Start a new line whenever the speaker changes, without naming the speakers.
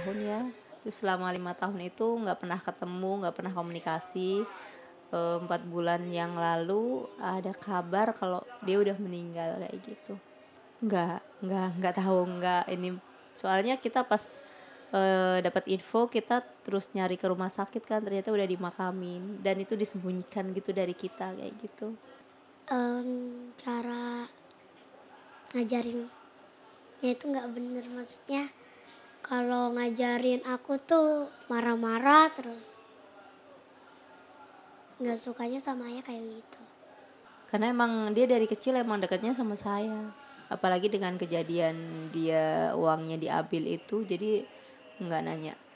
tahun ya terus selama lima tahun itu nggak pernah ketemu nggak pernah komunikasi eh, empat bulan yang lalu ada kabar kalau dia udah meninggal kayak gitu nggak nggak nggak tahu nggak ini soalnya kita pas uh, eh, dapat info kita terus nyari ke rumah sakit kan ternyata udah dimakamin dan itu disembunyikan gitu dari kita kayak gitu
um, cara ngajarinnya itu nggak bener maksudnya kalau ngajarin aku tuh marah-marah terus nggak sukanya sama ayah kayak gitu
karena emang dia dari kecil emang dekatnya sama saya apalagi dengan kejadian dia uangnya diambil itu jadi nggak nanya